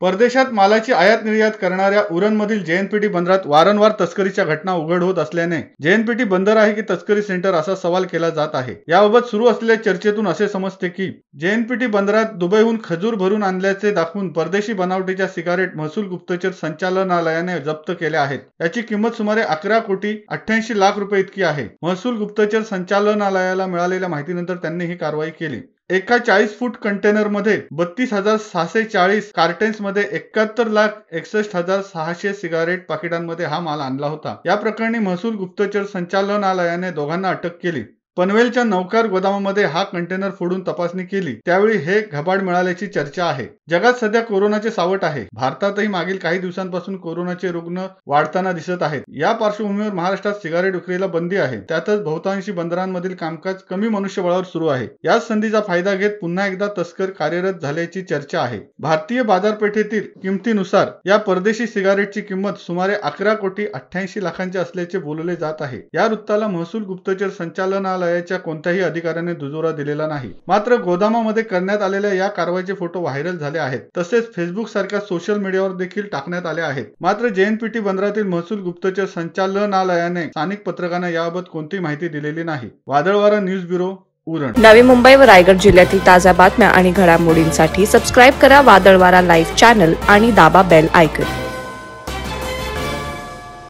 परदेशात मालाची आयात निर्यात करणाऱ्या उरणमधील जेएनपीटी बंदरात वारंवार तस्करीच्या घटना उघड होत असल्याने जेएनपीटी बंदर आहे की तस्करी सेंटर असा सवाल केला जात आहे याबाबत सुरू असलेल्या चर्चेतून असे समजते की जेएनपीटी बंदरात दुबईहून खजूर भरून आणल्याचे दाखवून परदेशी बनावटीच्या सिगारेट महसूल गुप्तचर संचालनालयाने जप्त केल्या आहेत याची किंमत सुमारे अकरा कोटी अठ्ठ्याऐंशी लाख रुपये इतकी आहे महसूल गुप्तचर संचालनालयाला मिळालेल्या माहितीनंतर त्यांनी ही कारवाई केली एका चाळीस फूट कंटेनरमध्ये बत्तीस हजार सहाशे चाळीस मध्ये एकाहत्तर लाख एकसष्ट हजार सहाशे सिगारेट पाकिटांमध्ये हा माल आणला होता या प्रकरणी महसूल गुप्तचर संचालनालयाने दोघांना अटक केली पनवेलच्या नौकार गोदामामध्ये हा कंटेनर फोडून तपासणी केली त्यावेळी हे घबाड मिळाल्याची चर्चा आहे जगात सध्या कोरोनाचे सावट आहे भारतातही मागील काही दिवसांपासून कोरोनाचे रुग्ण वाढताना दिसत आहेत या पार्श्वभूमीवर महाराष्ट्रात सिगारेट विक्रीला बंदी आहे त्यातच बहुतांशी बंदरांमधील कामकाज कमी मनुष्यबळावर सुरू आहे याच संधीचा फायदा घेत पुन्हा एकदा तस्कर कार्यरत झाल्याची चर्चा आहे भारतीय बाजारपेठेतील किमतीनुसार या परदेशी सिगारेटची किंमत सुमारे अकरा कोटी अठ्ठ्याऐंशी लाखांची असल्याचे बोलले जात आहे या वृत्ताला महसूल गुप्तचर संचालना रुग्णालयाच्या कोणत्याही अधिकाऱ्याने दुजोरा दिलेला नाही मात्र गोदामामध्ये करण्यात आलेल्या या कारवाईचे फोटो व्हायरल झाले आहेत तसेच फेसबुक सारख्या सोशल मीडियावर देखील टाकण्यात आले आहेत मात्र जेएनपीटी बंदरातील महसूल गुप्तचर संचालनालयाने स्थानिक पत्रकारांना याबाबत कोणतीही माहिती दिलेली नाही वादळवारा न्यूज ब्युरो उरण नवी मुंबई व रायगड जिल्ह्यातील ताज्या बातम्या आणि घडामोडींसाठी सबस्क्राईब करा वादळवारा लाईव्ह चॅनल आणि दाबा बेल ऐकून